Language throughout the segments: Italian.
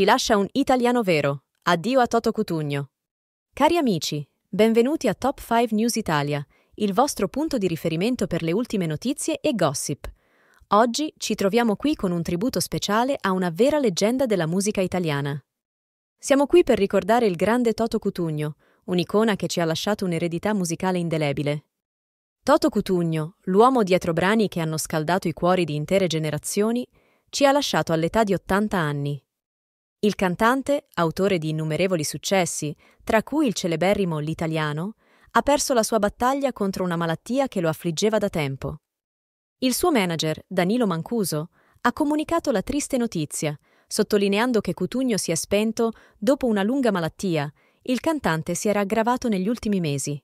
ci lascia un italiano vero. Addio a Toto Cutugno. Cari amici, benvenuti a Top 5 News Italia, il vostro punto di riferimento per le ultime notizie e gossip. Oggi ci troviamo qui con un tributo speciale a una vera leggenda della musica italiana. Siamo qui per ricordare il grande Toto Cutugno, un'icona che ci ha lasciato un'eredità musicale indelebile. Toto Cutugno, l'uomo dietro brani che hanno scaldato i cuori di intere generazioni, ci ha lasciato all'età di 80 anni. Il cantante, autore di innumerevoli successi, tra cui il celeberrimo L'italiano, ha perso la sua battaglia contro una malattia che lo affliggeva da tempo. Il suo manager, Danilo Mancuso, ha comunicato la triste notizia, sottolineando che Cutugno si è spento dopo una lunga malattia, il cantante si era aggravato negli ultimi mesi.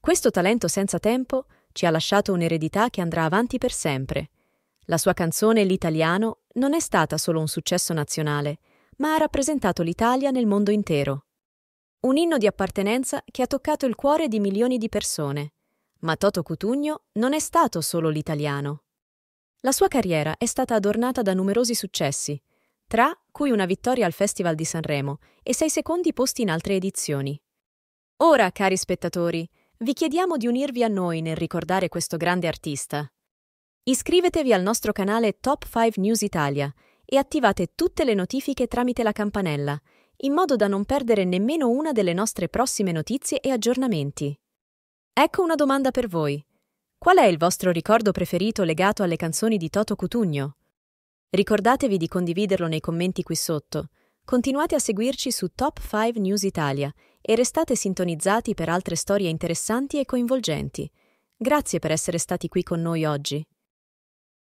Questo talento senza tempo ci ha lasciato un'eredità che andrà avanti per sempre. La sua canzone L'italiano non è stata solo un successo nazionale, ma ha rappresentato l'Italia nel mondo intero. Un inno di appartenenza che ha toccato il cuore di milioni di persone. Ma Toto Cutugno non è stato solo l'italiano. La sua carriera è stata adornata da numerosi successi, tra cui una vittoria al Festival di Sanremo e sei secondi posti in altre edizioni. Ora, cari spettatori, vi chiediamo di unirvi a noi nel ricordare questo grande artista. Iscrivetevi al nostro canale Top 5 News Italia e attivate tutte le notifiche tramite la campanella, in modo da non perdere nemmeno una delle nostre prossime notizie e aggiornamenti. Ecco una domanda per voi. Qual è il vostro ricordo preferito legato alle canzoni di Toto Cutugno? Ricordatevi di condividerlo nei commenti qui sotto. Continuate a seguirci su Top 5 News Italia e restate sintonizzati per altre storie interessanti e coinvolgenti. Grazie per essere stati qui con noi oggi.